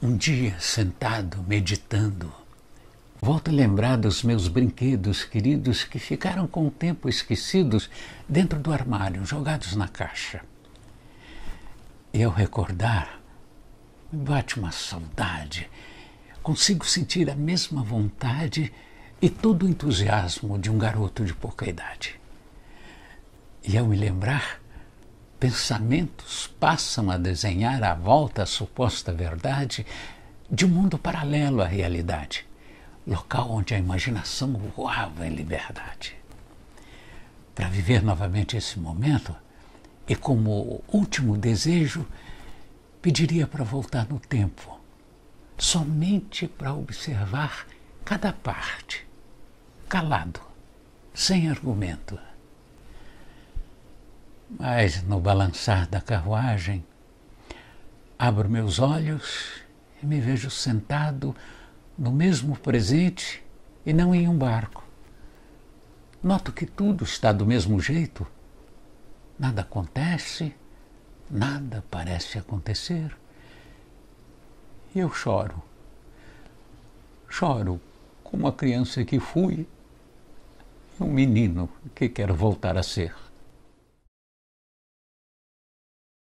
Um dia, sentado, meditando, volto a lembrar dos meus brinquedos queridos que ficaram com o tempo esquecidos dentro do armário, jogados na caixa. E ao recordar, me bate uma saudade. Consigo sentir a mesma vontade e todo o entusiasmo de um garoto de pouca idade. E ao me lembrar, pensamentos passam a desenhar a volta a suposta verdade de um mundo paralelo à realidade, local onde a imaginação voava em liberdade. Para viver novamente esse momento, e como último desejo, pediria para voltar no tempo, somente para observar cada parte, calado, sem argumento mas no balançar da carruagem, abro meus olhos e me vejo sentado no mesmo presente e não em um barco. Noto que tudo está do mesmo jeito. Nada acontece, nada parece acontecer. E eu choro. Choro como a criança que fui um menino que quero voltar a ser.